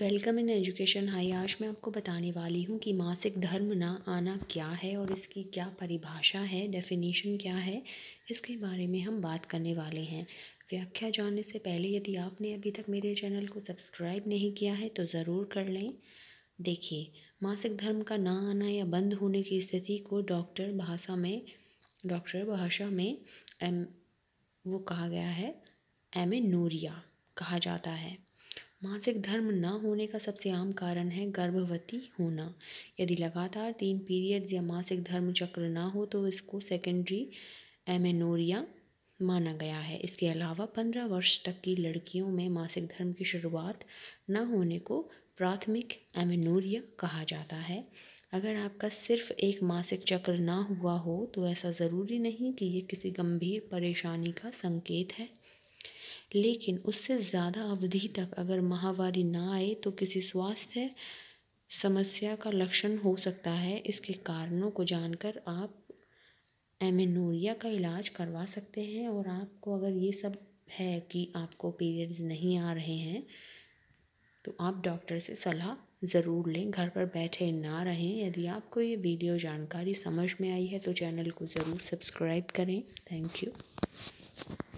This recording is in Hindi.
वेलकम इन एजुकेशन हाई आज मैं आपको बताने वाली हूँ कि मासिक धर्म ना आना क्या है और इसकी क्या परिभाषा है डेफिनेशन क्या है इसके बारे में हम बात करने वाले हैं व्याख्या जानने से पहले यदि आपने अभी तक मेरे चैनल को सब्सक्राइब नहीं किया है तो ज़रूर कर लें देखिए मासिक धर्म का ना आना या बंद होने की स्थिति को डॉक्टर भाषा में डॉक्टर भाषा में एम वो कहा गया है एम कहा जाता है मासिक धर्म न होने का सबसे आम कारण है गर्भवती होना यदि लगातार तीन पीरियड्स या मासिक धर्म चक्र ना हो तो इसको सेकेंडरी एमेनोरिया माना गया है इसके अलावा पंद्रह वर्ष तक की लड़कियों में मासिक धर्म की शुरुआत न होने को प्राथमिक एमेनोरिया कहा जाता है अगर आपका सिर्फ एक मासिक चक्र ना हुआ हो तो ऐसा ज़रूरी नहीं कि ये किसी गंभीर परेशानी का संकेत है लेकिन उससे ज़्यादा अवधि तक अगर महावारी ना आए तो किसी स्वास्थ्य समस्या का लक्षण हो सकता है इसके कारणों को जानकर आप एमिनोरिया का इलाज करवा सकते हैं और आपको अगर ये सब है कि आपको पीरियड्स नहीं आ रहे हैं तो आप डॉक्टर से सलाह ज़रूर लें घर पर बैठे ना रहें यदि आपको ये वीडियो जानकारी समझ में आई है तो चैनल को ज़रूर सब्सक्राइब करें थैंक यू